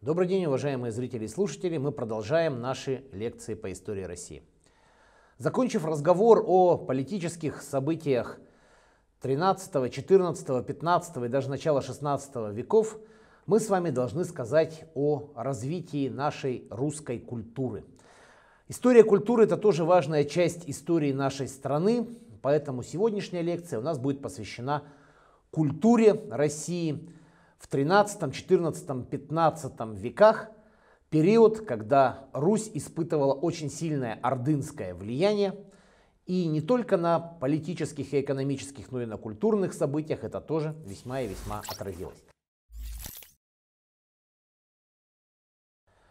Добрый день, уважаемые зрители и слушатели. Мы продолжаем наши лекции по истории России. Закончив разговор о политических событиях 13, 14, 15 и даже начала 16 веков, мы с вами должны сказать о развитии нашей русской культуры. История культуры – это тоже важная часть истории нашей страны, поэтому сегодняшняя лекция у нас будет посвящена культуре России – в 13, 14, 15 веках, период, когда Русь испытывала очень сильное ордынское влияние, и не только на политических и экономических, но и на культурных событиях это тоже весьма и весьма отразилось.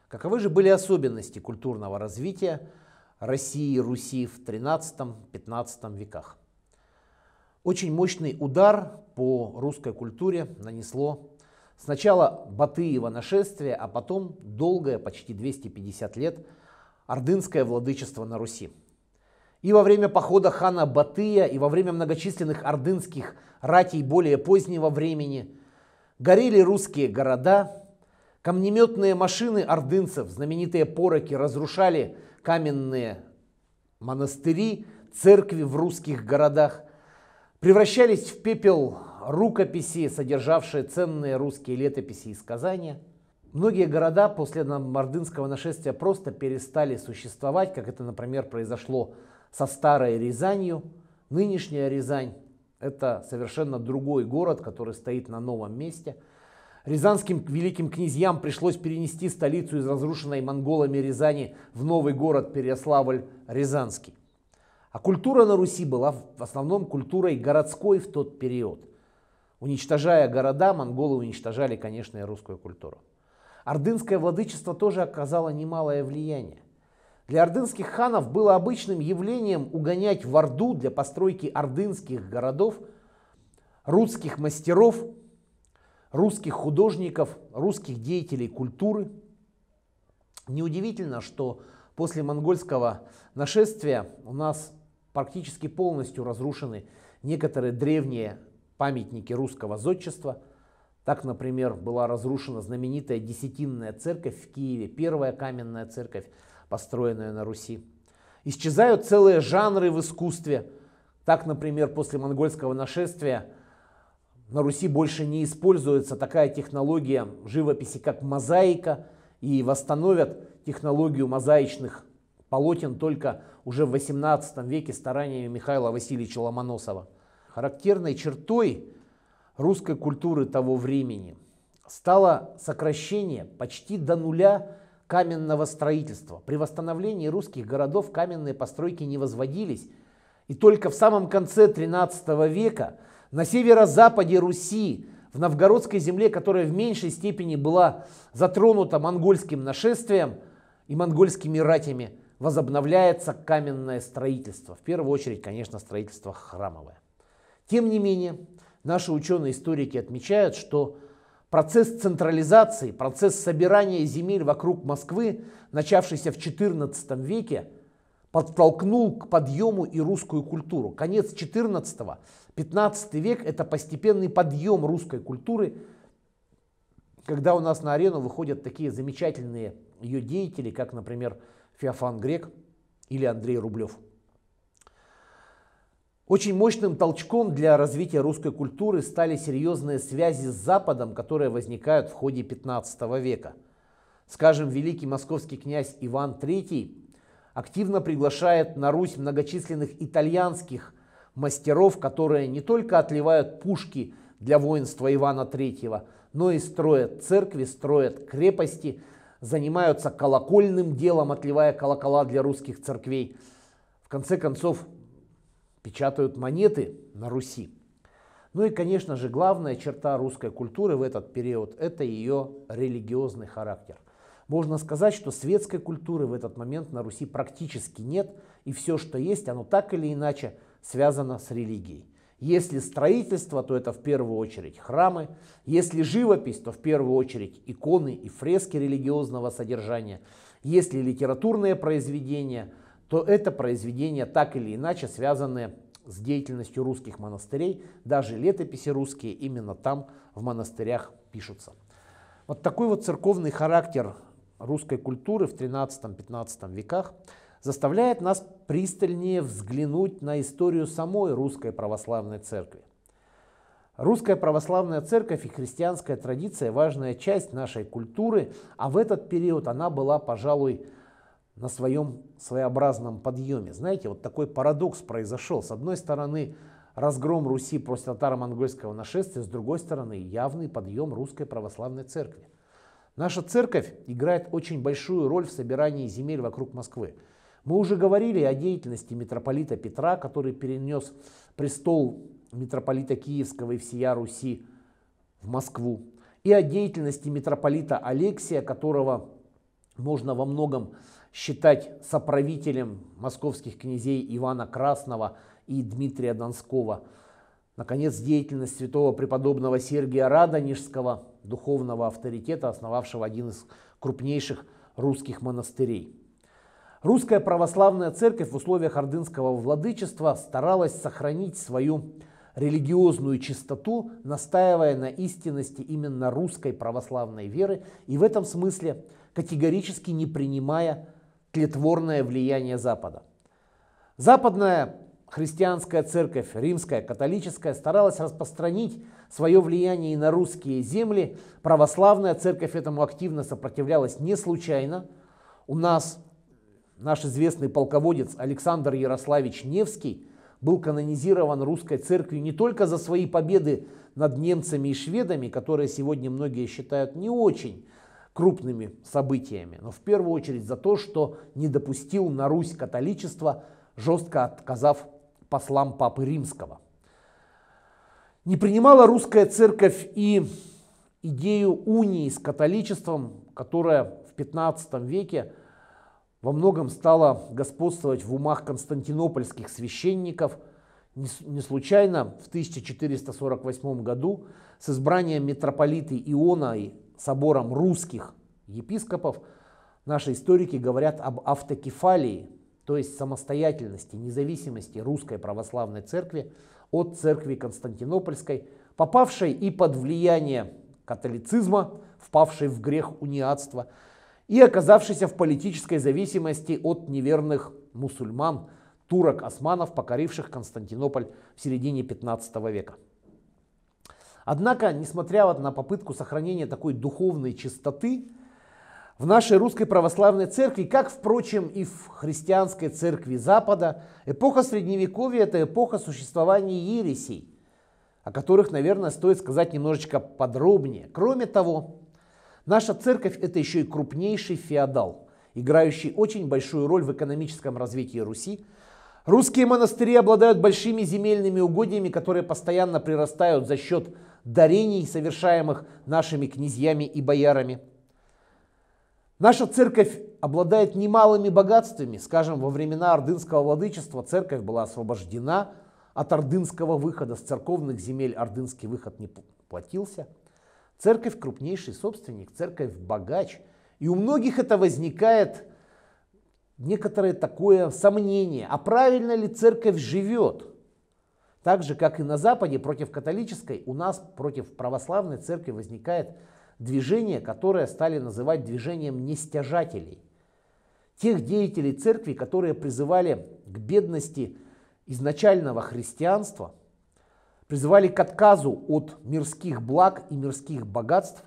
Каковы же были особенности культурного развития России и Руси в 13-15 веках? Очень мощный удар по русской культуре нанесло Сначала Батыева нашествие, а потом долгое, почти 250 лет, ордынское владычество на Руси. И во время похода хана Батыя, и во время многочисленных ордынских ратей более позднего времени горели русские города, камнеметные машины ордынцев, знаменитые пороки, разрушали каменные монастыри, церкви в русских городах, превращались в пепел рукописи, содержавшие ценные русские летописи и сказания, Многие города после мордынского нашествия просто перестали существовать, как это, например, произошло со старой Рязанью. Нынешняя Рязань – это совершенно другой город, который стоит на новом месте. Рязанским великим князьям пришлось перенести столицу из разрушенной монголами Рязани в новый город Переяславль-Рязанский. А культура на Руси была в основном культурой городской в тот период – Уничтожая города, монголы уничтожали, конечно, и русскую культуру. Ордынское владычество тоже оказало немалое влияние. Для ордынских ханов было обычным явлением угонять в Орду для постройки ордынских городов русских мастеров, русских художников, русских деятелей культуры. Неудивительно, что после монгольского нашествия у нас практически полностью разрушены некоторые древние памятники русского зодчества. Так, например, была разрушена знаменитая Десятинная церковь в Киеве, первая каменная церковь, построенная на Руси. Исчезают целые жанры в искусстве. Так, например, после монгольского нашествия на Руси больше не используется такая технология живописи, как мозаика, и восстановят технологию мозаичных полотен только уже в 18 веке стараниями Михаила Васильевича Ломоносова. Характерной чертой русской культуры того времени стало сокращение почти до нуля каменного строительства. При восстановлении русских городов каменные постройки не возводились, и только в самом конце 13 века на северо-западе Руси, в новгородской земле, которая в меньшей степени была затронута монгольским нашествием и монгольскими ратями, возобновляется каменное строительство. В первую очередь, конечно, строительство храмовое. Тем не менее, наши ученые-историки отмечают, что процесс централизации, процесс собирания земель вокруг Москвы, начавшийся в XIV веке, подтолкнул к подъему и русскую культуру. Конец XIV, XV век – это постепенный подъем русской культуры, когда у нас на арену выходят такие замечательные ее деятели, как, например, Феофан Грек или Андрей Рублев. Очень мощным толчком для развития русской культуры стали серьезные связи с Западом, которые возникают в ходе 15 века. Скажем, великий московский князь Иван III активно приглашает на Русь многочисленных итальянских мастеров, которые не только отливают пушки для воинства Ивана III, но и строят церкви, строят крепости, занимаются колокольным делом, отливая колокола для русских церквей. В конце концов, печатают монеты на Руси. Ну и, конечно же, главная черта русской культуры в этот период – это ее религиозный характер. Можно сказать, что светской культуры в этот момент на Руси практически нет, и все, что есть, оно так или иначе связано с религией. Если строительство, то это в первую очередь храмы, если живопись, то в первую очередь иконы и фрески религиозного содержания, если литературные произведения – то это произведения так или иначе связаны с деятельностью русских монастырей. Даже летописи русские именно там, в монастырях, пишутся. Вот такой вот церковный характер русской культуры в 13-15 веках заставляет нас пристальнее взглянуть на историю самой русской православной церкви. Русская православная церковь и христианская традиция – важная часть нашей культуры, а в этот период она была, пожалуй, на своем своеобразном подъеме. Знаете, вот такой парадокс произошел. С одной стороны, разгром Руси после татаро-монгольского нашествия, с другой стороны, явный подъем русской православной церкви. Наша церковь играет очень большую роль в собирании земель вокруг Москвы. Мы уже говорили о деятельности митрополита Петра, который перенес престол митрополита Киевского и всея Руси в Москву, и о деятельности митрополита Алексия, которого можно во многом считать соправителем московских князей Ивана Красного и Дмитрия Донского. Наконец, деятельность святого преподобного Сергия Радонежского, духовного авторитета, основавшего один из крупнейших русских монастырей. Русская православная церковь в условиях ордынского владычества старалась сохранить свою религиозную чистоту, настаивая на истинности именно русской православной веры и в этом смысле категорически не принимая тлетворное влияние Запада. Западная христианская церковь, римская, католическая, старалась распространить свое влияние и на русские земли. Православная церковь этому активно сопротивлялась не случайно. У нас наш известный полководец Александр Ярославич Невский был канонизирован русской церковью не только за свои победы над немцами и шведами, которые сегодня многие считают не очень крупными событиями, но в первую очередь за то, что не допустил на Русь католичество, жестко отказав послам Папы Римского. Не принимала русская церковь и идею унии с католичеством, которая в 15 веке во многом стала господствовать в умах константинопольских священников. Не случайно в 1448 году с избранием митрополиты Иона и собором русских епископов, наши историки говорят об автокефалии, то есть самостоятельности, независимости русской православной церкви от церкви Константинопольской, попавшей и под влияние католицизма, впавшей в грех униатства, и оказавшейся в политической зависимости от неверных мусульман, турок-османов, покоривших Константинополь в середине 15 века. Однако, несмотря вот на попытку сохранения такой духовной чистоты, в нашей русской православной церкви, как, впрочем, и в христианской церкви Запада, эпоха Средневековья – это эпоха существования ересей, о которых, наверное, стоит сказать немножечко подробнее. Кроме того, наша церковь – это еще и крупнейший феодал, играющий очень большую роль в экономическом развитии Руси. Русские монастыри обладают большими земельными угодьями, которые постоянно прирастают за счет дарений, совершаемых нашими князьями и боярами. Наша церковь обладает немалыми богатствами. Скажем, во времена ордынского владычества церковь была освобождена от ордынского выхода, с церковных земель ордынский выход не платился. Церковь крупнейший собственник, церковь богач. И у многих это возникает некоторое такое сомнение, а правильно ли церковь живет? Так же, как и на Западе против католической, у нас против православной церкви возникает движение, которое стали называть движением нестяжателей. Тех деятелей церкви, которые призывали к бедности изначального христианства, призывали к отказу от мирских благ и мирских богатств,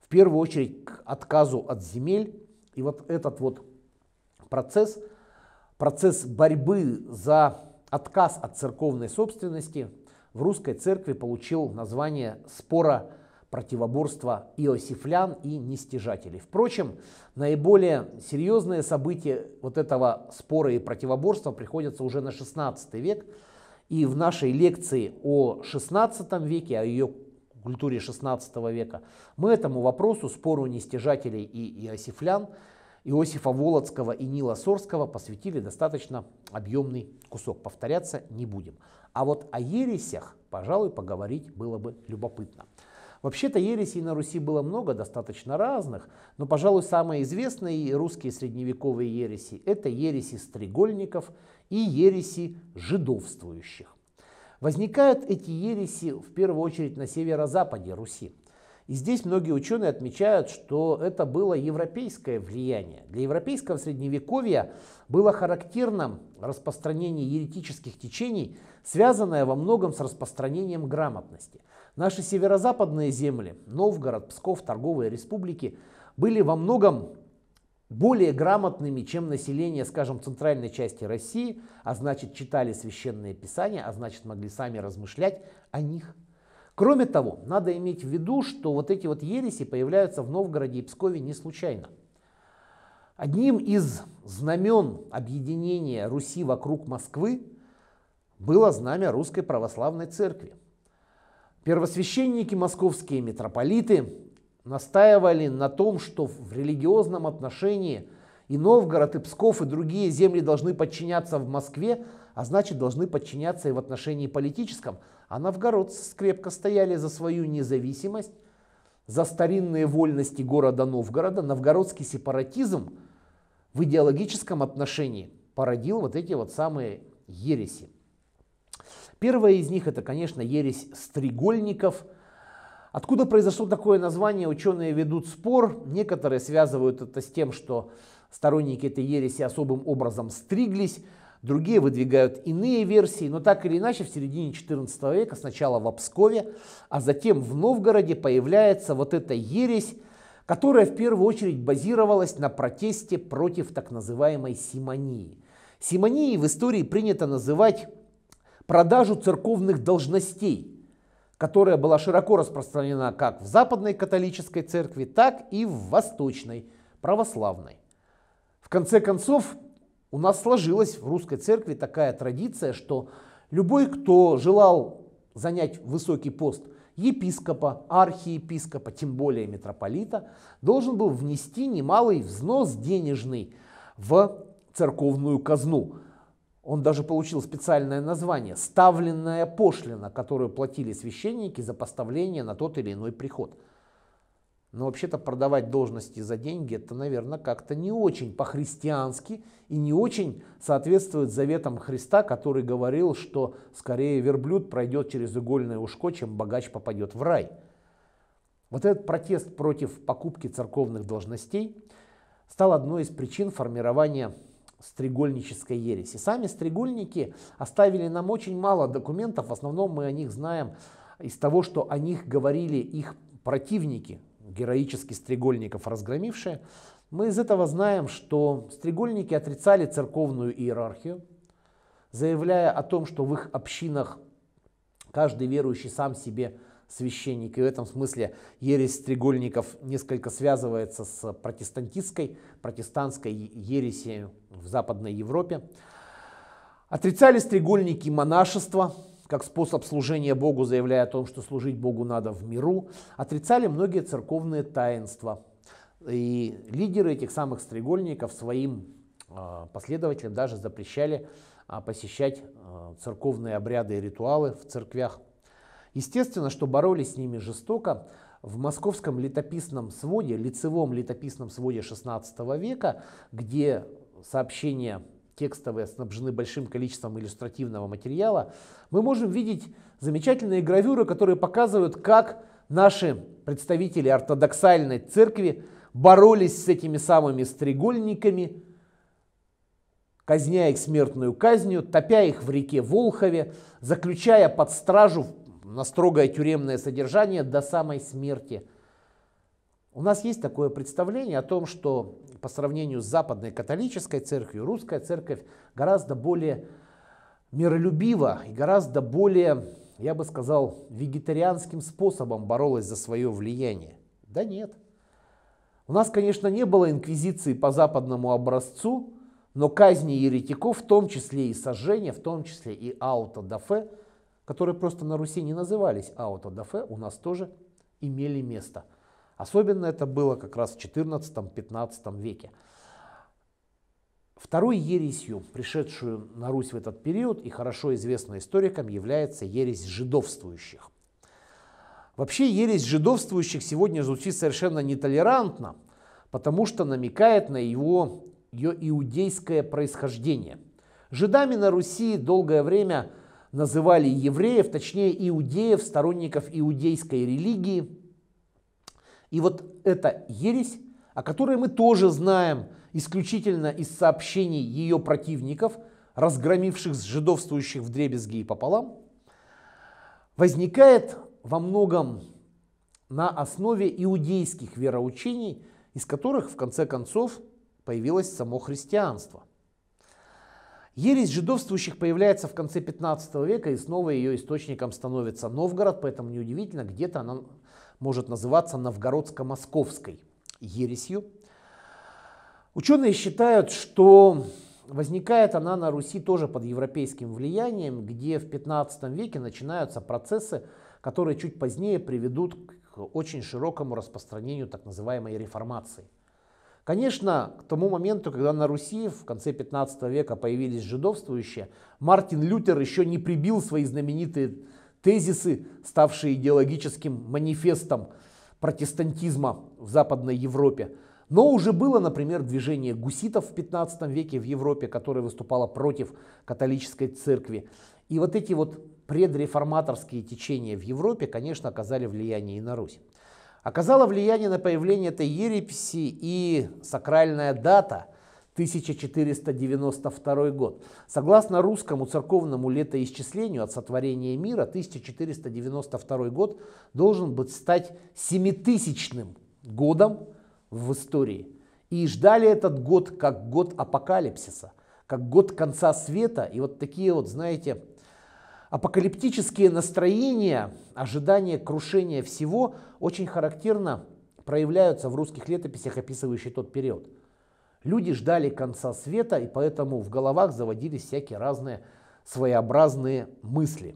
в первую очередь к отказу от земель. И вот этот вот процесс, процесс борьбы за Отказ от церковной собственности в русской церкви получил название спора противоборства иосифлян и нестяжателей. Впрочем, наиболее серьезные события вот этого спора и противоборства приходятся уже на 16 век. И в нашей лекции о 16 веке, о ее культуре 16 века, мы этому вопросу, спору нестяжателей и иосифлян, Иосифа Володского и Нила Сорского посвятили достаточно объемный кусок, повторяться не будем. А вот о ересях, пожалуй, поговорить было бы любопытно. Вообще-то ересей на Руси было много, достаточно разных, но, пожалуй, самые известные русские средневековые ереси – это ереси стрегольников и ереси жидовствующих. Возникают эти ереси в первую очередь на северо-западе Руси – и здесь многие ученые отмечают, что это было европейское влияние. Для европейского средневековья было характерным распространение еретических течений, связанное во многом с распространением грамотности. Наши северо-западные земли, Новгород, Псков, торговые республики, были во многом более грамотными, чем население, скажем, центральной части России, а значит читали священные писания, а значит могли сами размышлять о них. Кроме того, надо иметь в виду, что вот эти вот ереси появляются в Новгороде и Пскове не случайно. Одним из знамен объединения Руси вокруг Москвы было знамя Русской Православной Церкви. Первосвященники московские, митрополиты настаивали на том, что в религиозном отношении и Новгород, и Псков, и другие земли должны подчиняться в Москве, а значит должны подчиняться и в отношении политическом – а новгородцы скрепко стояли за свою независимость, за старинные вольности города Новгорода. Новгородский сепаратизм в идеологическом отношении породил вот эти вот самые ереси. Первая из них это, конечно, ересь стригольников. Откуда произошло такое название, ученые ведут спор. Некоторые связывают это с тем, что сторонники этой ереси особым образом стриглись другие выдвигают иные версии, но так или иначе в середине XIV века, сначала в Пскове, а затем в Новгороде появляется вот эта ересь, которая в первую очередь базировалась на протесте против так называемой симонии. Симонии в истории принято называть продажу церковных должностей, которая была широко распространена как в западной католической церкви, так и в восточной православной. В конце концов, у нас сложилась в русской церкви такая традиция, что любой, кто желал занять высокий пост епископа, архиепископа, тем более митрополита, должен был внести немалый взнос денежный в церковную казну. Он даже получил специальное название – ставленная пошлина, которую платили священники за поставление на тот или иной приход – но вообще-то продавать должности за деньги, это, наверное, как-то не очень по-христиански и не очень соответствует заветам Христа, который говорил, что скорее верблюд пройдет через игольное ушко, чем богач попадет в рай. Вот этот протест против покупки церковных должностей стал одной из причин формирования стрегольнической ереси. Сами стрегольники оставили нам очень мало документов, в основном мы о них знаем из того, что о них говорили их противники, героически стрегольников разгромившие, мы из этого знаем, что стрегольники отрицали церковную иерархию, заявляя о том, что в их общинах каждый верующий сам себе священник. И в этом смысле ересь стрегольников несколько связывается с протестантистской, протестантской ересью в Западной Европе. Отрицали стрегольники монашество, как способ служения Богу, заявляя о том, что служить Богу надо в миру, отрицали многие церковные таинства. И лидеры этих самых стрегольников своим а, последователям даже запрещали а, посещать а, церковные обряды и ритуалы в церквях. Естественно, что боролись с ними жестоко. В московском летописном своде, лицевом летописном своде XVI века, где сообщение текстовые снабжены большим количеством иллюстративного материала, мы можем видеть замечательные гравюры, которые показывают, как наши представители ортодоксальной церкви боролись с этими самыми стрегольниками, казня их смертную казнью, топя их в реке Волхове, заключая под стражу на строгое тюремное содержание до самой смерти – у нас есть такое представление о том, что по сравнению с западной католической церковью, русская церковь гораздо более миролюбива и гораздо более, я бы сказал, вегетарианским способом боролась за свое влияние. Да нет. У нас, конечно, не было инквизиции по западному образцу, но казни еретиков, в том числе и сожжения, в том числе и аутодафе, которые просто на Руси не назывались аутодафе, у нас тоже имели место – Особенно это было как раз в 14-15 веке. Второй ересью, пришедшую на Русь в этот период и хорошо известной историкам, является ересь жидовствующих. Вообще ересь жидовствующих сегодня звучит совершенно нетолерантно, потому что намекает на его ее иудейское происхождение. Жидами на Руси долгое время называли евреев, точнее иудеев, сторонников иудейской религии – и вот эта ересь, о которой мы тоже знаем исключительно из сообщений ее противников, разгромивших жидовствующих в дребезги и пополам, возникает во многом на основе иудейских вероучений, из которых в конце концов появилось само христианство. Ересь жидовствующих появляется в конце 15 века, и снова ее источником становится Новгород, поэтому неудивительно, где-то она может называться новгородско-московской ересью. Ученые считают, что возникает она на Руси тоже под европейским влиянием, где в 15 веке начинаются процессы, которые чуть позднее приведут к очень широкому распространению так называемой реформации. Конечно, к тому моменту, когда на Руси в конце 15 века появились жидовствующие, Мартин Лютер еще не прибил свои знаменитые тезисы, ставшие идеологическим манифестом протестантизма в Западной Европе. Но уже было, например, движение гуситов в 15 веке в Европе, которое выступало против католической церкви. И вот эти вот предреформаторские течения в Европе, конечно, оказали влияние и на Русь. Оказало влияние на появление этой ереписи и сакральная дата – 1492 год. Согласно русскому церковному летоисчислению от сотворения мира, 1492 год должен быть стать семитысячным годом в истории. И ждали этот год как год апокалипсиса, как год конца света. И вот такие вот, знаете, апокалиптические настроения, ожидание крушения всего очень характерно проявляются в русских летописях, описывающих тот период. Люди ждали конца света, и поэтому в головах заводились всякие разные своеобразные мысли.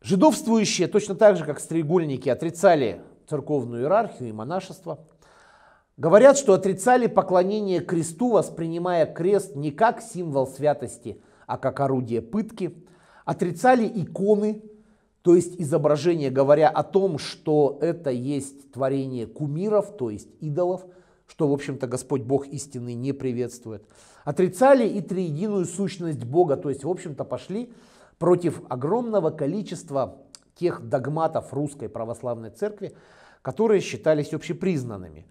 Жидовствующие, точно так же, как стрегольники, отрицали церковную иерархию и монашество. Говорят, что отрицали поклонение кресту, воспринимая крест не как символ святости, а как орудие пытки. Отрицали иконы, то есть изображение, говоря о том, что это есть творение кумиров, то есть идолов – что, в общем-то, Господь Бог истины не приветствует. Отрицали и триединую сущность Бога, то есть, в общем-то, пошли против огромного количества тех догматов русской православной церкви, которые считались общепризнанными.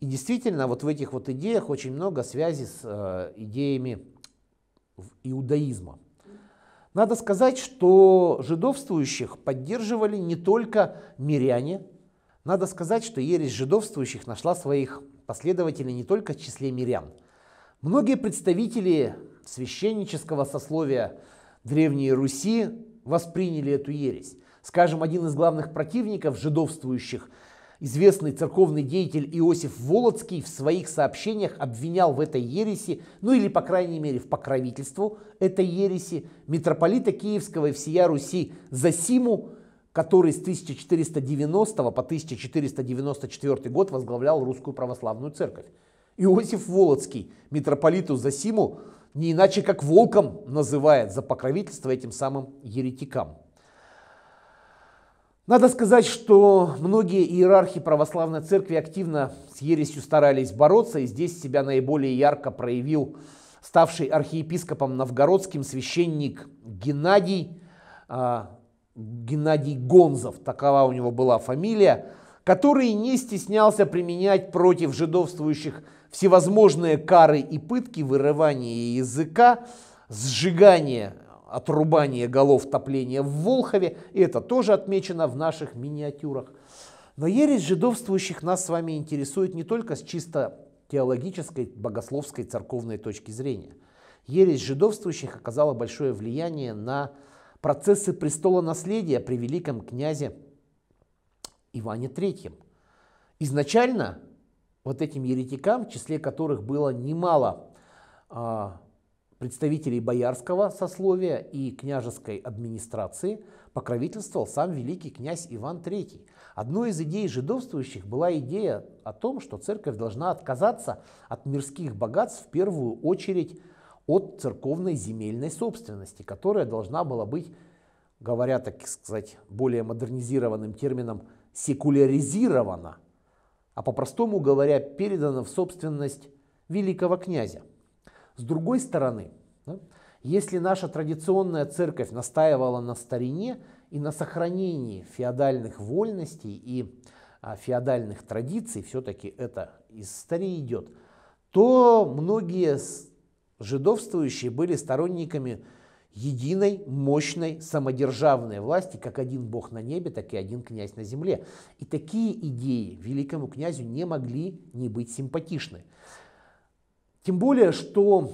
И действительно, вот в этих вот идеях очень много связи с э, идеями иудаизма. Надо сказать, что жидовствующих поддерживали не только миряне, надо сказать, что ересь жидовствующих нашла своих последователей не только в числе мирян. Многие представители священнического сословия Древней Руси восприняли эту ересь. Скажем, один из главных противников жидовствующих, известный церковный деятель Иосиф Волоцкий, в своих сообщениях обвинял в этой ереси, ну или, по крайней мере, в покровительству этой ереси, митрополита Киевского и всея Руси Засиму который с 1490 по 1494 год возглавлял Русскую Православную Церковь. Иосиф Волоцкий, митрополиту Засиму, не иначе как волком называет за покровительство этим самым еретикам. Надо сказать, что многие иерархи православной церкви активно с ересью старались бороться, и здесь себя наиболее ярко проявил ставший архиепископом новгородским священник Геннадий, а, Геннадий Гонзов, такова у него была фамилия, который не стеснялся применять против жидовствующих всевозможные кары и пытки, вырывание языка, сжигание, отрубание голов топления в Волхове, и это тоже отмечено в наших миниатюрах. Но ересь жидовствующих нас с вами интересует не только с чисто теологической, богословской, церковной точки зрения. Ересь жидовствующих оказала большое влияние на Процессы престола наследия при великом князе Иване III. Изначально вот этим еретикам, в числе которых было немало а, представителей боярского сословия и княжеской администрации, покровительствовал сам великий князь Иван III. Одной из идей жидовствующих была идея о том, что церковь должна отказаться от мирских богатств в первую очередь от церковной земельной собственности, которая должна была быть, говоря, так сказать, более модернизированным термином, секуляризирована, а по-простому говоря, передана в собственность великого князя. С другой стороны, если наша традиционная церковь настаивала на старине и на сохранении феодальных вольностей и а, феодальных традиций, все-таки это из старей идет, то многие Жидовствующие были сторонниками единой, мощной, самодержавной власти, как один бог на небе, так и один князь на земле. И такие идеи великому князю не могли не быть симпатичны. Тем более, что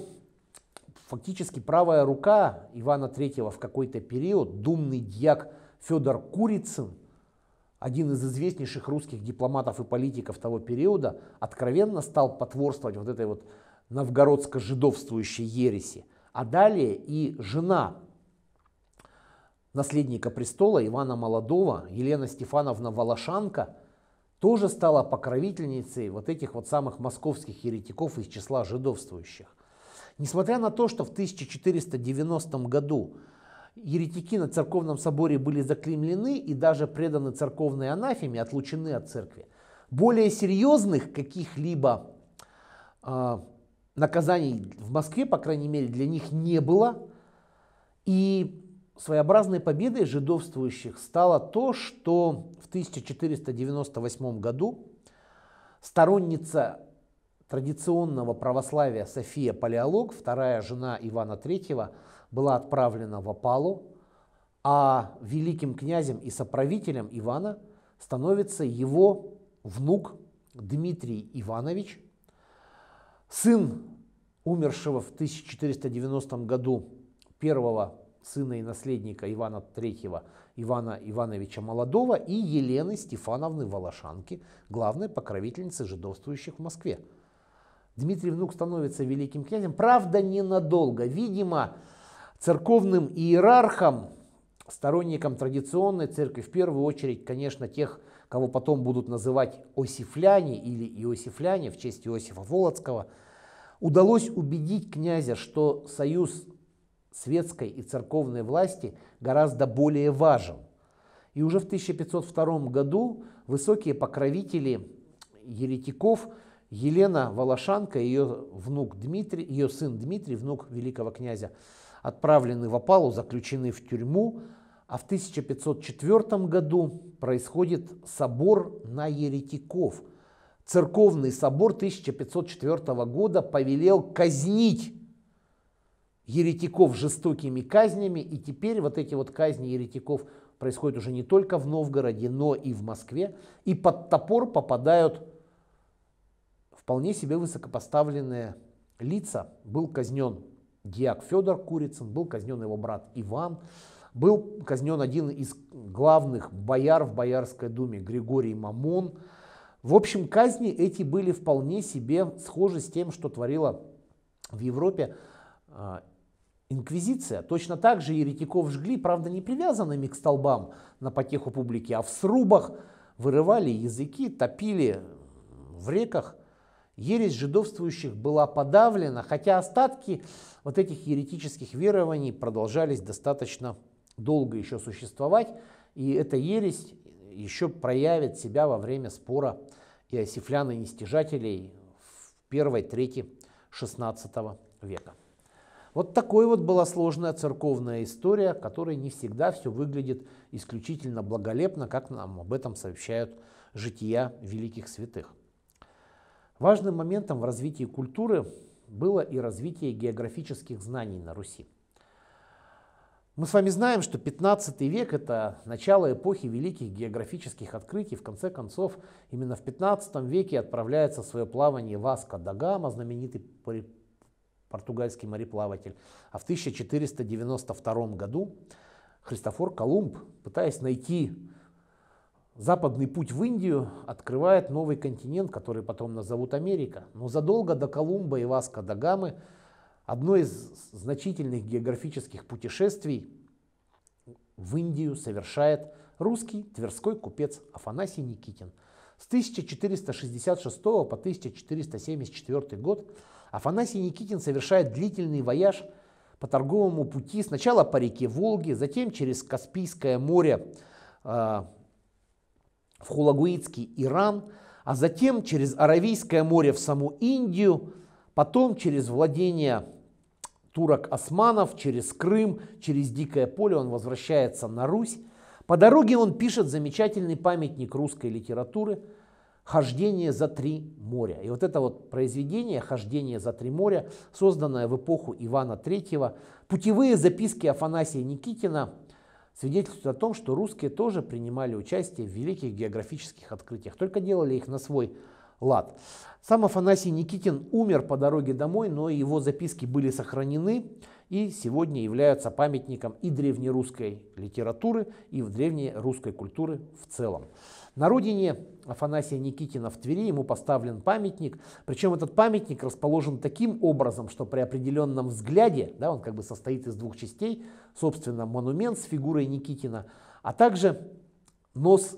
фактически правая рука Ивана III в какой-то период, думный дьяк Федор Курицын, один из известнейших русских дипломатов и политиков того периода, откровенно стал потворствовать вот этой вот новгородско-жидовствующей ереси, а далее и жена наследника престола Ивана Молодого, Елена Стефановна Волошанка, тоже стала покровительницей вот этих вот самых московских еретиков из числа жидовствующих. Несмотря на то, что в 1490 году еретики на церковном соборе были заклеймлены и даже преданы церковной анафеме, отлучены от церкви, более серьезных каких-либо э, наказаний в Москве, по крайней мере, для них не было. И своеобразной победой жидовствующих стало то, что в 1498 году сторонница традиционного православия София Палеолог, вторая жена Ивана III, была отправлена в опалу, а великим князем и соправителем Ивана становится его внук Дмитрий Иванович – Сын умершего в 1490 году первого сына и наследника Ивана III, Ивана Ивановича Молодого и Елены Стефановны Волошанки, главной покровительницы жидовствующих в Москве. Дмитрий Внук становится великим князем, правда ненадолго. Видимо, церковным иерархом сторонником традиционной церкви, в первую очередь, конечно, тех кого потом будут называть Осифляне или Иосифляне в честь Иосифа Волоцкого, удалось убедить князя, что союз светской и церковной власти гораздо более важен. И уже в 1502 году высокие покровители еретиков Елена Волошанка и ее, внук Дмитрий, ее сын Дмитрий, внук великого князя, отправлены в опалу, заключены в тюрьму, а в 1504 году происходит собор на еретиков. Церковный собор 1504 года повелел казнить еретиков жестокими казнями, и теперь вот эти вот казни еретиков происходят уже не только в Новгороде, но и в Москве, и под топор попадают вполне себе высокопоставленные лица. Был казнен Диак Федор Курицын, был казнен его брат Иван, был казнен один из главных бояр в Боярской думе Григорий Мамон. В общем, казни эти были вполне себе схожи с тем, что творила в Европе а, инквизиция. Точно так же еретиков жгли, правда, не привязанными к столбам на потеху публики, а в срубах вырывали языки, топили в реках. Ересь жидовствующих была подавлена, хотя остатки вот этих еретических верований продолжались достаточно долго еще существовать, и эта ересь еще проявит себя во время спора иосифлян и нестяжателей в первой трети XVI века. Вот такой вот была сложная церковная история, которая не всегда все выглядит исключительно благолепно, как нам об этом сообщают жития великих святых. Важным моментом в развитии культуры было и развитие географических знаний на Руси. Мы с вами знаем, что 15 век – это начало эпохи великих географических открытий. В конце концов, именно в 15 веке отправляется свое плавание Васко да Гама, знаменитый португальский мореплаватель. А в 1492 году Христофор Колумб, пытаясь найти западный путь в Индию, открывает новый континент, который потом назовут Америка. Но задолго до Колумба и Васко да Гамы – Одно из значительных географических путешествий в Индию совершает русский тверской купец Афанасий Никитин. С 1466 по 1474 год Афанасий Никитин совершает длительный вояж по торговому пути сначала по реке Волги, затем через Каспийское море э, в Хулагуитский Иран, а затем через Аравийское море в саму Индию, потом через владение турок-османов, через Крым, через Дикое поле он возвращается на Русь. По дороге он пишет замечательный памятник русской литературы «Хождение за три моря». И вот это вот произведение «Хождение за три моря», созданное в эпоху Ивана III, путевые записки Афанасия Никитина свидетельствуют о том, что русские тоже принимали участие в великих географических открытиях, только делали их на свой лад. Сам Афанасий Никитин умер по дороге домой, но его записки были сохранены и сегодня являются памятником и древнерусской литературы, и в древнерусской культуры в целом. На родине Афанасия Никитина в Твери ему поставлен памятник, причем этот памятник расположен таким образом, что при определенном взгляде, да, он как бы состоит из двух частей, собственно, монумент с фигурой Никитина, а также нос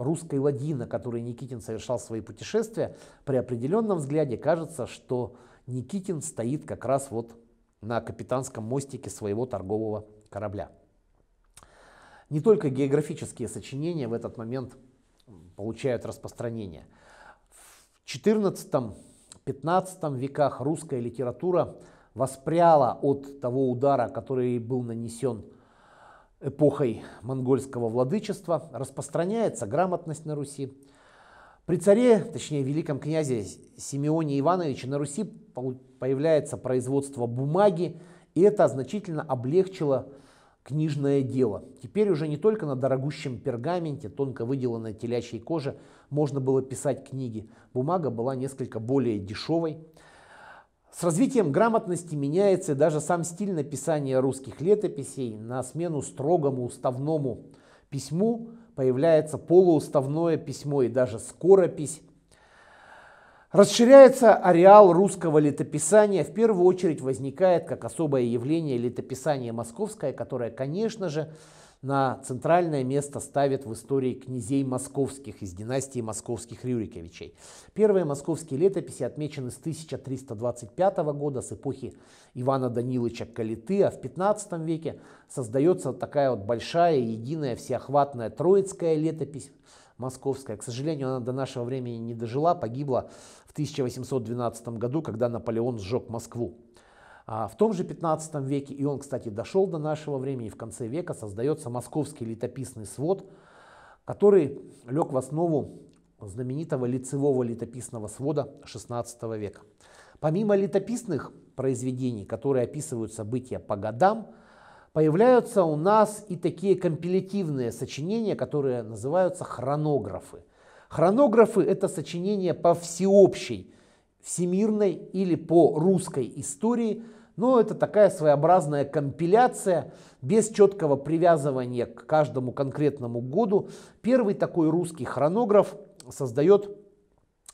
русской ладьи, на которой Никитин совершал свои путешествия, при определенном взгляде кажется, что Никитин стоит как раз вот на капитанском мостике своего торгового корабля. Не только географические сочинения в этот момент получают распространение. В XIV-XV веках русская литература воспряла от того удара, который был нанесен эпохой монгольского владычества, распространяется грамотность на Руси. При царе, точнее великом князе Симеоне Ивановиче на Руси появляется производство бумаги, и это значительно облегчило книжное дело. Теперь уже не только на дорогущем пергаменте, тонко выделанной телячьей коже, можно было писать книги. Бумага была несколько более дешевой. С развитием грамотности меняется даже сам стиль написания русских летописей. На смену строгому уставному письму появляется полууставное письмо и даже скоропись. Расширяется ареал русского летописания. В первую очередь возникает как особое явление летописание московское, которое, конечно же, на центральное место ставят в истории князей московских из династии московских Рюриковичей. Первые московские летописи отмечены с 1325 года, с эпохи Ивана Даниловича Калиты, а в 15 веке создается такая вот большая, единая, всеохватная Троицкая летопись, московская. К сожалению, она до нашего времени не дожила, погибла в 1812 году, когда Наполеон сжег Москву. А в том же 15 веке, и он, кстати, дошел до нашего времени, в конце века создается московский летописный свод, который лег в основу знаменитого лицевого летописного свода XVI века. Помимо летописных произведений, которые описывают события по годам, появляются у нас и такие компилятивные сочинения, которые называются хронографы. Хронографы – это сочинения по всеобщей, всемирной или по русской истории – но ну, это такая своеобразная компиляция без четкого привязывания к каждому конкретному году. Первый такой русский хронограф создает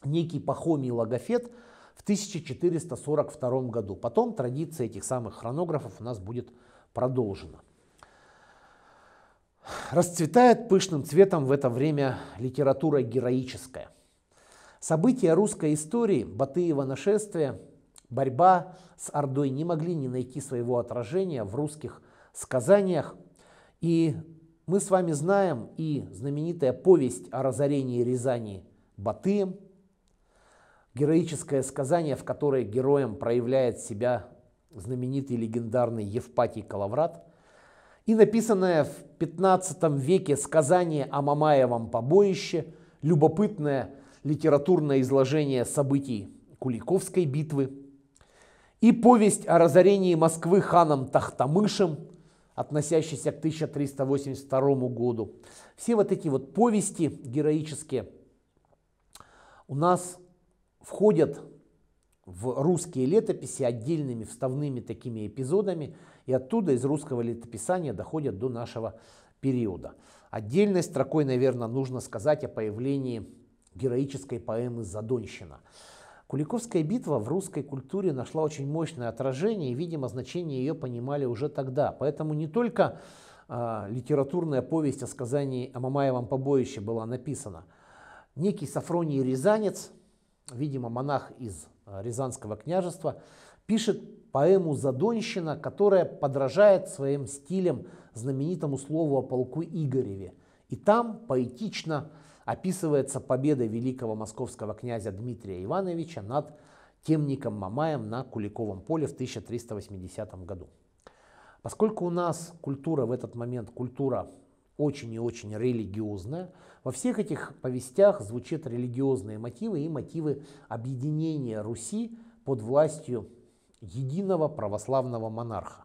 некий Пахомий Логофет в 1442 году. Потом традиция этих самых хронографов у нас будет продолжена. Расцветает пышным цветом в это время литература героическая. События русской истории, Батыева нашествие, Борьба с Ордой не могли не найти своего отражения в русских сказаниях. И мы с вами знаем и знаменитая повесть о разорении Рязани Батыем, героическое сказание, в которой героем проявляет себя знаменитый легендарный Евпатий Калаврат, и написанное в 15 веке сказание о Мамаевом побоище, любопытное литературное изложение событий Куликовской битвы – и повесть о разорении Москвы ханом Тахтамышем, относящейся к 1382 году. Все вот эти вот повести героические у нас входят в русские летописи отдельными вставными такими эпизодами, и оттуда из русского летописания доходят до нашего периода. Отдельной строкой, наверное, нужно сказать о появлении героической поэмы «Задонщина». Куликовская битва в русской культуре нашла очень мощное отражение, и, видимо, значение ее понимали уже тогда. Поэтому не только э, литературная повесть о сказании о Мамаевом побоище была написана. Некий Сафроний Рязанец, видимо, монах из а, Рязанского княжества, пишет поэму «Задонщина», которая подражает своим стилем знаменитому слову о полку Игореве. И там поэтично описывается победа великого московского князя Дмитрия Ивановича над темником Мамаем на Куликовом поле в 1380 году. Поскольку у нас культура в этот момент культура очень и очень религиозная, во всех этих повестях звучат религиозные мотивы и мотивы объединения Руси под властью единого православного монарха.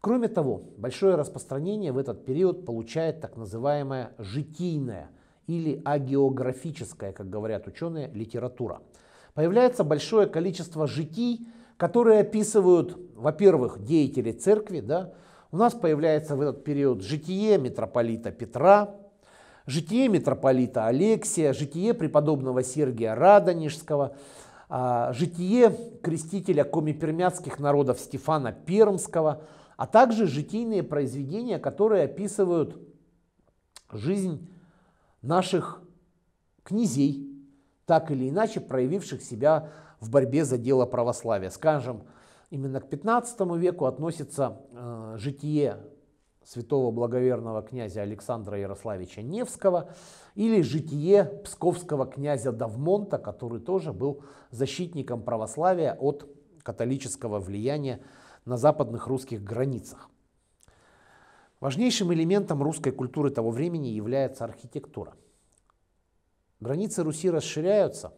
Кроме того, большое распространение в этот период получает так называемое житийное – или агеографическая, как говорят ученые, литература. Появляется большое количество житий, которые описывают, во-первых, деятелей церкви. Да? У нас появляется в этот период житие митрополита Петра, житие митрополита Алексия, житие преподобного Сергия Радонежского, а, житие крестителя коми-пермяцких народов Стефана Пермского, а также житийные произведения, которые описывают жизнь наших князей, так или иначе проявивших себя в борьбе за дело православия. Скажем, именно к 15 веку относится э, житие святого благоверного князя Александра Ярославича Невского или житие псковского князя Давмонта, который тоже был защитником православия от католического влияния на западных русских границах. Важнейшим элементом русской культуры того времени является архитектура. Границы Руси расширяются,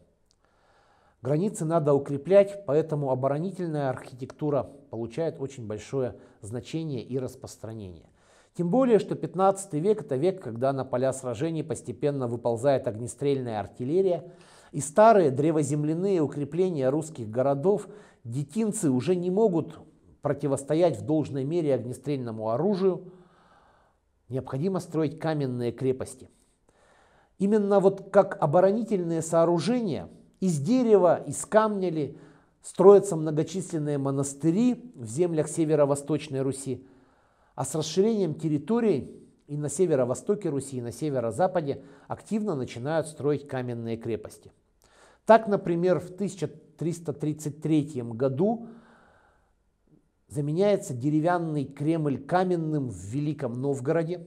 границы надо укреплять, поэтому оборонительная архитектура получает очень большое значение и распространение. Тем более, что 15 век – это век, когда на поля сражений постепенно выползает огнестрельная артиллерия, и старые древоземляные укрепления русских городов детинцы уже не могут противостоять в должной мере огнестрельному оружию – необходимо строить каменные крепости. Именно вот как оборонительные сооружения из дерева, из камня ли, строятся многочисленные монастыри в землях северо-восточной Руси, а с расширением территорий и на северо-востоке Руси, и на северо-западе активно начинают строить каменные крепости. Так, например, в 1333 году заменяется деревянный Кремль каменным в Великом Новгороде.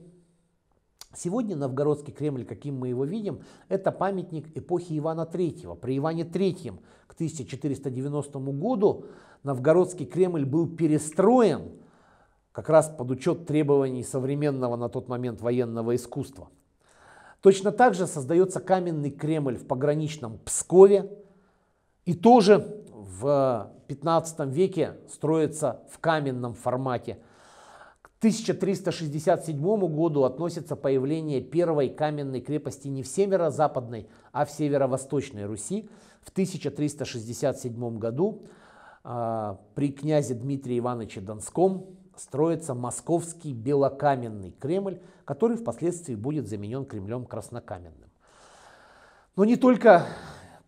Сегодня новгородский Кремль, каким мы его видим, это памятник эпохи Ивана III. При Иване III к 1490 году новгородский Кремль был перестроен как раз под учет требований современного на тот момент военного искусства. Точно так же создается каменный Кремль в пограничном Пскове и тоже в 15 веке строится в каменном формате. К 1367 году относится появление первой каменной крепости не в северо-западной, а в северо-восточной Руси. В 1367 году а, при князе Дмитрии Ивановиче Донском строится московский белокаменный Кремль, который впоследствии будет заменен Кремлем краснокаменным. Но не только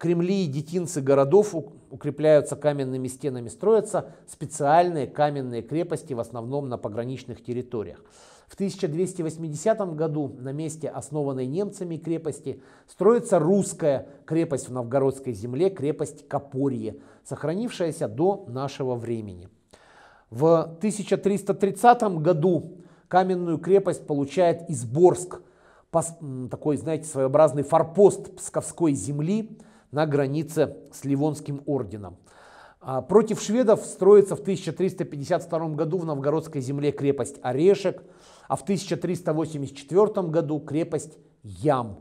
Кремли и детинцы городов укрепляются каменными стенами, строятся специальные каменные крепости, в основном на пограничных территориях. В 1280 году на месте основанной немцами крепости строится русская крепость в новгородской земле, крепость Копорье, сохранившаяся до нашего времени. В 1330 году каменную крепость получает Изборск, такой, знаете, своеобразный форпост Псковской земли, на границе с Ливонским орденом. А, против шведов строится в 1352 году в новгородской земле крепость Орешек, а в 1384 году крепость Ям.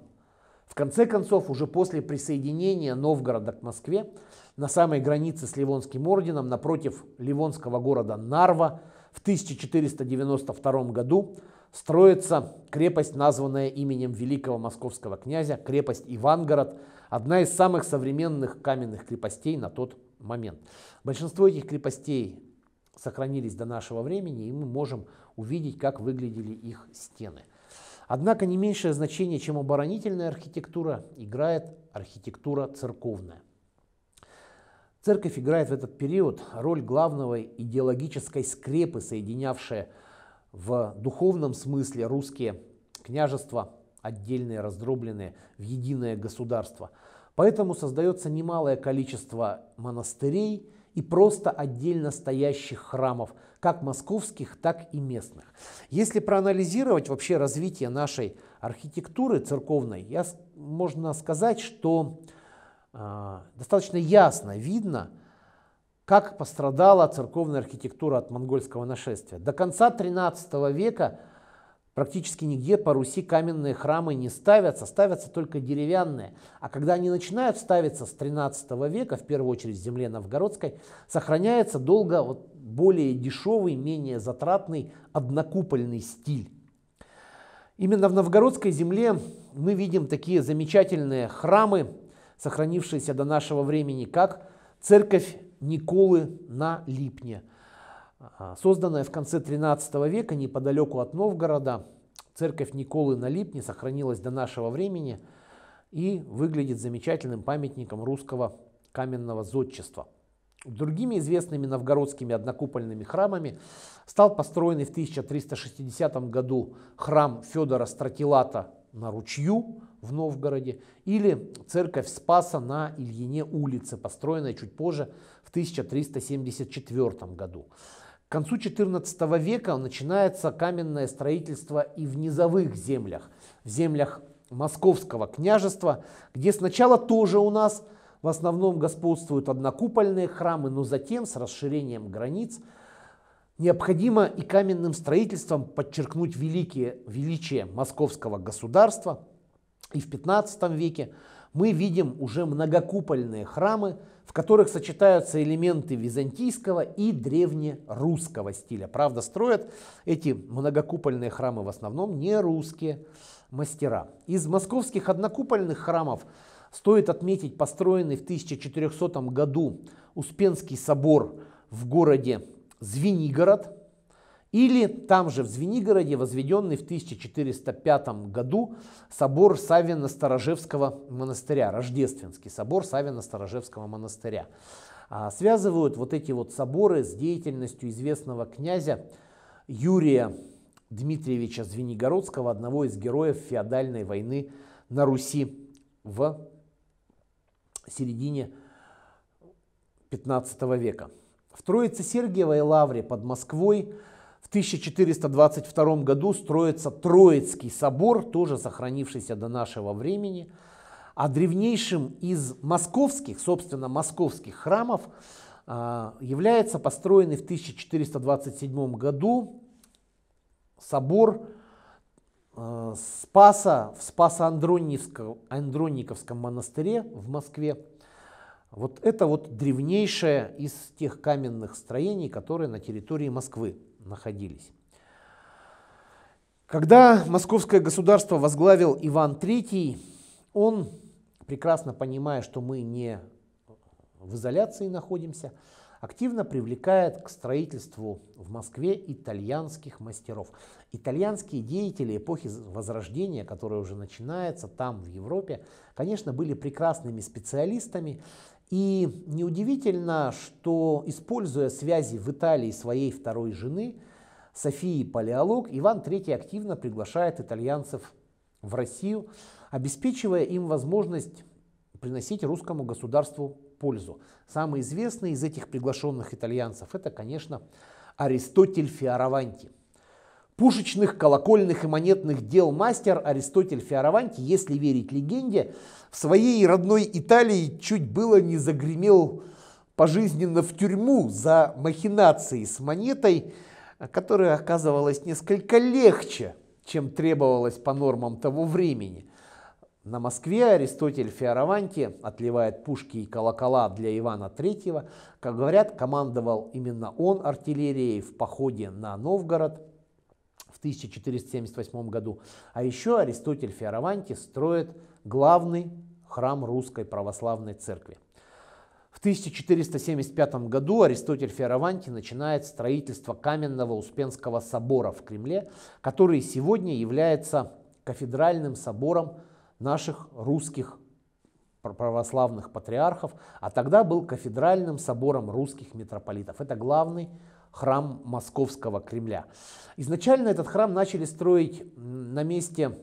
В конце концов, уже после присоединения Новгорода к Москве, на самой границе с Ливонским орденом, напротив ливонского города Нарва, в 1492 году строится крепость, названная именем великого московского князя, крепость Ивангород, Одна из самых современных каменных крепостей на тот момент. Большинство этих крепостей сохранились до нашего времени, и мы можем увидеть, как выглядели их стены. Однако не меньшее значение, чем оборонительная архитектура, играет архитектура церковная. Церковь играет в этот период роль главного идеологической скрепы, соединявшей в духовном смысле русские княжества отдельные, раздробленные в единое государство. Поэтому создается немалое количество монастырей и просто отдельно стоящих храмов, как московских, так и местных. Если проанализировать вообще развитие нашей архитектуры церковной, я, можно сказать, что э, достаточно ясно видно, как пострадала церковная архитектура от монгольского нашествия. До конца XIII века Практически нигде по Руси каменные храмы не ставятся, ставятся только деревянные. А когда они начинают ставиться с 13 века, в первую очередь в земле новгородской, сохраняется долго вот более дешевый, менее затратный однокупольный стиль. Именно в новгородской земле мы видим такие замечательные храмы, сохранившиеся до нашего времени, как церковь Николы на Липне – а, созданная в конце XIII века неподалеку от Новгорода, церковь Николы на Липне сохранилась до нашего времени и выглядит замечательным памятником русского каменного зодчества. Другими известными новгородскими однокупольными храмами стал построенный в 1360 году храм Федора Стратилата на Ручью в Новгороде или церковь Спаса на Ильине улице, построенная чуть позже в 1374 году. К концу XIV века начинается каменное строительство и в низовых землях, в землях Московского княжества, где сначала тоже у нас в основном господствуют однокупольные храмы, но затем с расширением границ необходимо и каменным строительством подчеркнуть великие, величие московского государства. И в XV веке мы видим уже многокупольные храмы, в которых сочетаются элементы византийского и древнерусского стиля. Правда, строят эти многокупольные храмы в основном не русские мастера. Из московских однокупольных храмов стоит отметить построенный в 1400 году Успенский собор в городе Звенигород – или там же в Звенигороде возведенный в 1405 году собор Савино-Сторожевского монастыря, Рождественский собор Савино-Сторожевского монастыря. А, связывают вот эти вот соборы с деятельностью известного князя Юрия Дмитриевича Звенигородского, одного из героев феодальной войны на Руси в середине 15 века. В Троице-Сергиевой лавре под Москвой 1422 году строится Троицкий собор, тоже сохранившийся до нашего времени. А древнейшим из московских, собственно, московских храмов а, является построенный в 1427 году собор а, Спаса в спасо андрониковском монастыре в Москве. Вот это вот древнейшее из тех каменных строений, которые на территории Москвы находились. Когда московское государство возглавил Иван III, он, прекрасно понимая, что мы не в изоляции находимся, активно привлекает к строительству в Москве итальянских мастеров. Итальянские деятели эпохи Возрождения, которая уже начинается там, в Европе, конечно, были прекрасными специалистами, и неудивительно, что, используя связи в Италии своей второй жены, Софии Палеолог, Иван III активно приглашает итальянцев в Россию, обеспечивая им возможность приносить русскому государству пользу. Самый известный из этих приглашенных итальянцев – это, конечно, Аристотель Фиараванти – пушечных, колокольных и монетных дел мастер Аристотель Фиараванти, если верить легенде, в своей родной Италии чуть было не загремел пожизненно в тюрьму за махинации с монетой, которая оказывалась несколько легче, чем требовалось по нормам того времени. На Москве Аристотель Фиараванти, отливает пушки и колокола для Ивана III, как говорят, командовал именно он артиллерией в походе на Новгород – в 1478 году. А еще Аристотель Фиараванти строит главный храм Русской Православной Церкви. В 1475 году Аристотель Фиараванти начинает строительство каменного Успенского собора в Кремле, который сегодня является кафедральным собором наших русских православных патриархов, а тогда был кафедральным собором русских митрополитов. Это главный храм Московского Кремля. Изначально этот храм начали строить на месте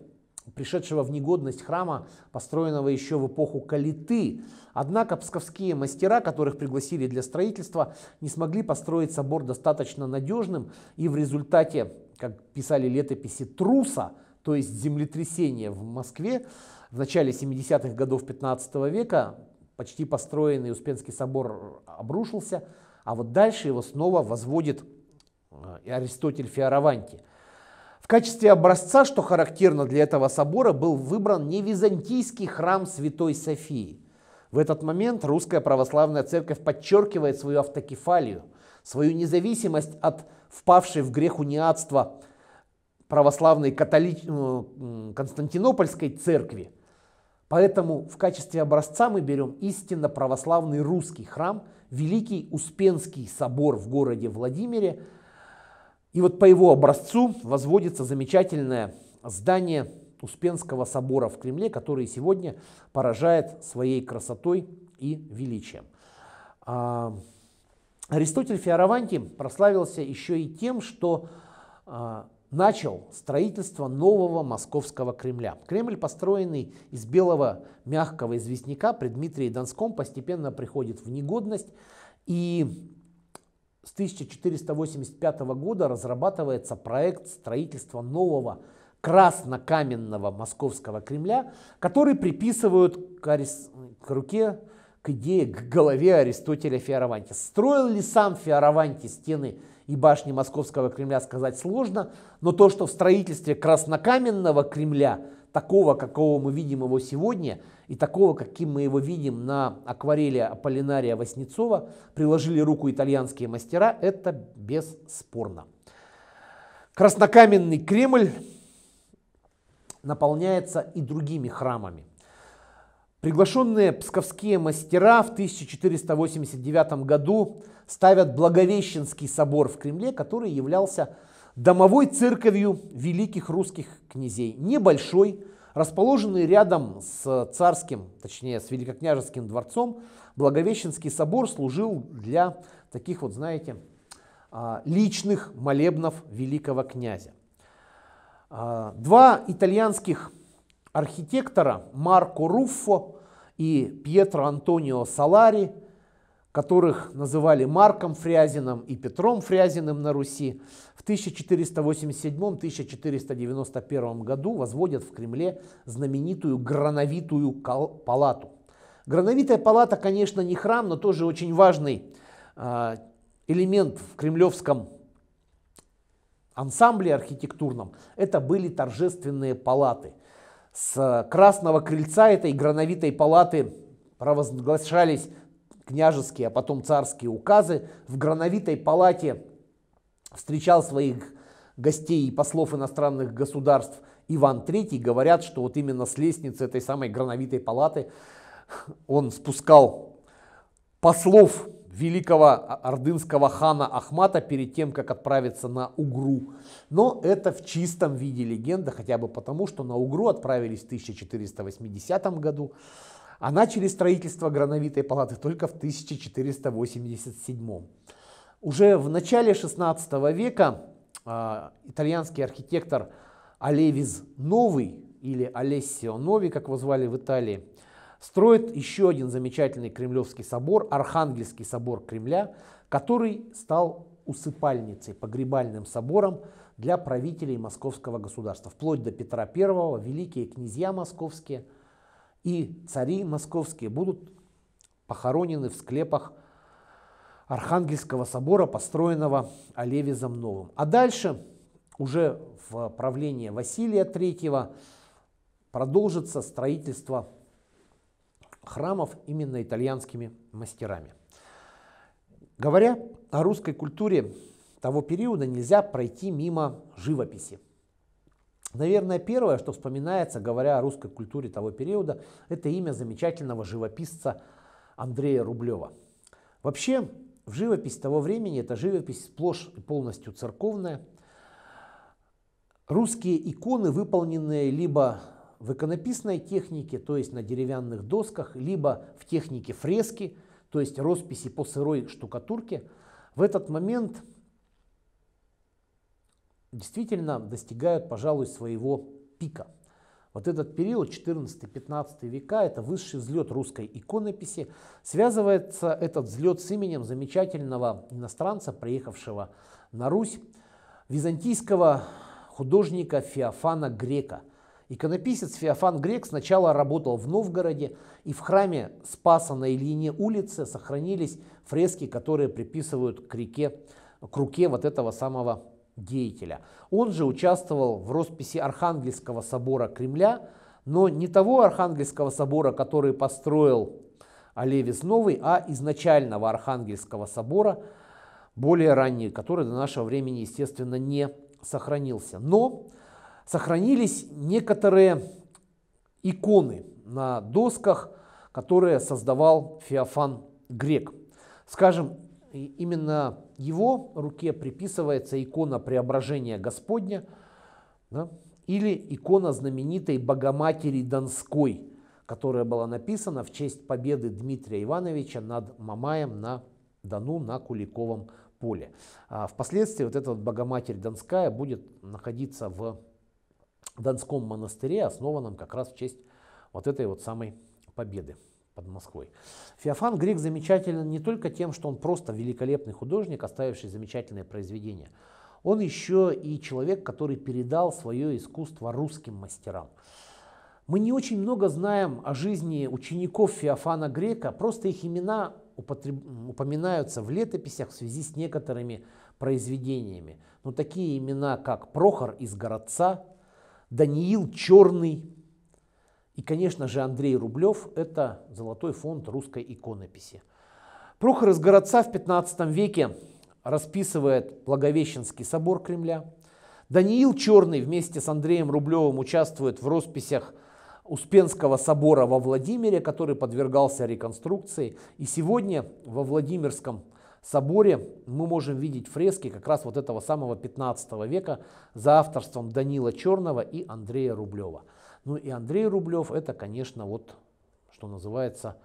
пришедшего в негодность храма, построенного еще в эпоху Калиты. Однако псковские мастера, которых пригласили для строительства, не смогли построить собор достаточно надежным и в результате, как писали летописи, труса, то есть землетрясения в Москве в начале 70-х годов 15 века, почти построенный Успенский собор обрушился – а вот дальше его снова возводит э, и Аристотель Фиораванти. В качестве образца, что характерно для этого собора, был выбран не византийский храм Святой Софии. В этот момент русская православная церковь подчеркивает свою автокефалию, свою независимость от впавшей в грех униатства православной католич... Э, Константинопольской церкви. Поэтому в качестве образца мы берем истинно православный русский храм – Великий Успенский собор в городе Владимире. И вот по его образцу возводится замечательное здание Успенского собора в Кремле, который сегодня поражает своей красотой и величием. А, Аристотель Фиораванти прославился еще и тем, что а, начал строительство нового московского Кремля. Кремль, построенный из белого мягкого известняка при Дмитрии Донском, постепенно приходит в негодность и с 1485 года разрабатывается проект строительства нового краснокаменного московского Кремля, который приписывают к, арис... к руке, к идее, к голове Аристотеля Фиараванти. Строил ли сам Фиараванти стены и башни Московского Кремля сказать сложно, но то, что в строительстве краснокаменного Кремля, такого, какого мы видим его сегодня, и такого, каким мы его видим на акварели Аполлинария Васнецова, приложили руку итальянские мастера, это бесспорно. Краснокаменный Кремль наполняется и другими храмами – Приглашенные псковские мастера в 1489 году ставят Благовещенский собор в Кремле, который являлся домовой церковью великих русских князей. Небольшой, расположенный рядом с царским, точнее с великокняжеским дворцом, Благовещенский собор служил для таких вот, знаете, а, личных молебнов великого князя. А, два итальянских архитектора Марко Руффо и Пьетро Антонио Салари, которых называли Марком Фрязиным и Петром Фрязиным на Руси, в 1487-1491 году возводят в Кремле знаменитую грановитую палату. Грановитая палата, конечно, не храм, но тоже очень важный а, элемент в кремлевском ансамбле архитектурном. Это были торжественные палаты – с э, Красного Крыльца этой грановитой палаты провозглашались княжеские, а потом царские указы. В Грановитой палате встречал своих гостей и послов иностранных государств Иван III. Говорят, что вот именно с лестницы этой самой Грановитой палаты он спускал послов великого а, ордынского хана Ахмата перед тем, как отправиться на Угру. Но это в чистом виде легенда, хотя бы потому, что на Угру отправились в 1480 году, а начали строительство грановитой палаты только в 1487. Уже в начале 16 века э, итальянский архитектор Олевиз Новый, или Олессио Нови, как его звали в Италии, строит еще один замечательный кремлевский собор, Архангельский собор Кремля, который стал усыпальницей, погребальным собором для правителей московского государства. Вплоть до Петра I великие князья московские и цари московские будут похоронены в склепах Архангельского собора, построенного Олевизом Новым. А дальше уже в правлении Василия III продолжится строительство храмов именно итальянскими мастерами. Говоря о русской культуре того периода, нельзя пройти мимо живописи. Наверное, первое, что вспоминается, говоря о русской культуре того периода, это имя замечательного живописца Андрея Рублева. Вообще, в живопись того времени это живопись сплошь и полностью церковная. Русские иконы, выполненные либо в иконописной технике, то есть на деревянных досках, либо в технике фрески, то есть росписи по сырой штукатурке, в этот момент действительно достигают, пожалуй, своего пика. Вот этот период 14-15 века – это высший взлет русской иконописи. Связывается этот взлет с именем замечательного иностранца, приехавшего на Русь, византийского художника Феофана Грека – Иконописец Феофан Грек сначала работал в Новгороде, и в храме Спаса на Ильине улице сохранились фрески, которые приписывают к реке, к руке вот этого самого деятеля. Он же участвовал в росписи Архангельского собора Кремля, но не того Архангельского собора, который построил Олевис Новый, а изначального Архангельского собора, более ранний, который до нашего времени, естественно, не сохранился. Но Сохранились некоторые иконы на досках, которые создавал Феофан Грек. Скажем, именно его руке приписывается икона преображения Господня да, или икона знаменитой Богоматери Донской, которая была написана в честь победы Дмитрия Ивановича над Мамаем на Дону на Куликовом поле. А впоследствии вот эта вот Богоматерь Донская будет находиться в Донском монастыре, основанном как раз в честь вот этой вот самой победы под Москвой. Феофан Грек замечателен не только тем, что он просто великолепный художник, оставивший замечательное произведение. Он еще и человек, который передал свое искусство русским мастерам. Мы не очень много знаем о жизни учеников Феофана Грека, просто их имена употреб... упоминаются в летописях в связи с некоторыми произведениями. Но такие имена, как Прохор из Городца, Даниил Черный и, конечно же, Андрей Рублев – это золотой фонд русской иконописи. Прохор из Городца в 15 веке расписывает Благовещенский собор Кремля. Даниил Черный вместе с Андреем Рублевым участвует в росписях Успенского собора во Владимире, который подвергался реконструкции. И сегодня во Владимирском соборе соборе мы можем видеть фрески как раз вот этого самого 15 века за авторством Данила Черного и Андрея Рублева. Ну и Андрей Рублев это, конечно, вот что называется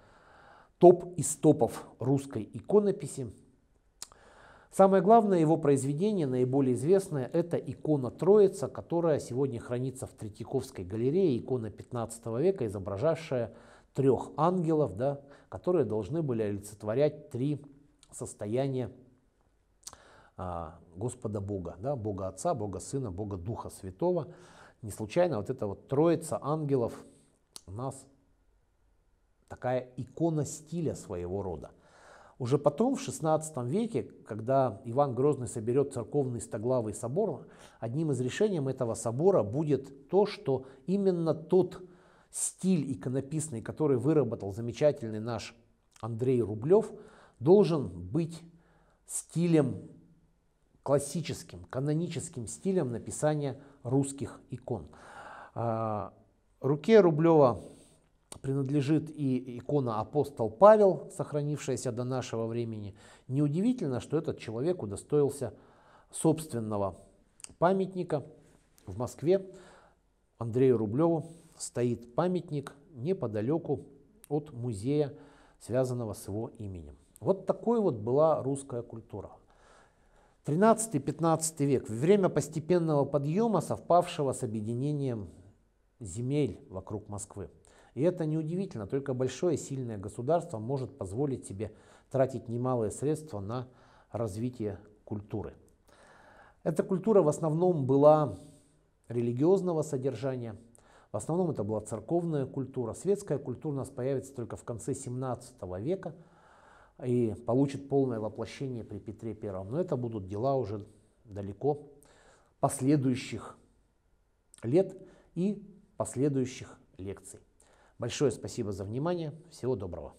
топ из топов русской иконописи. Самое главное его произведение, наиболее известное, это икона Троица, которая сегодня хранится в Третьяковской галерее, икона 15 века, изображавшая трех ангелов, да, которые должны были олицетворять три состояние а, Господа Бога, да, Бога Отца, Бога Сына, Бога Духа Святого. Не случайно вот эта вот троица ангелов у нас такая икона стиля своего рода. Уже потом, в XVI веке, когда Иван Грозный соберет церковный стоглавый собор, одним из решений этого собора будет то, что именно тот стиль иконописный, который выработал замечательный наш Андрей Рублев – должен быть стилем классическим, каноническим стилем написания русских икон. А, руке Рублева принадлежит и икона апостол Павел, сохранившаяся до нашего времени. Неудивительно, что этот человек удостоился собственного памятника в Москве. Андрею Рублеву стоит памятник неподалеку от музея, связанного с его именем. Вот такой вот была русская культура. 13-15 век, время постепенного подъема, совпавшего с объединением земель вокруг Москвы. И это неудивительно, только большое сильное государство может позволить себе тратить немалые средства на развитие культуры. Эта культура в основном была религиозного содержания, в основном это была церковная культура. Светская культура у нас появится только в конце 17 века – и получит полное воплощение при Петре Первом. Но это будут дела уже далеко последующих лет и последующих лекций. Большое спасибо за внимание. Всего доброго.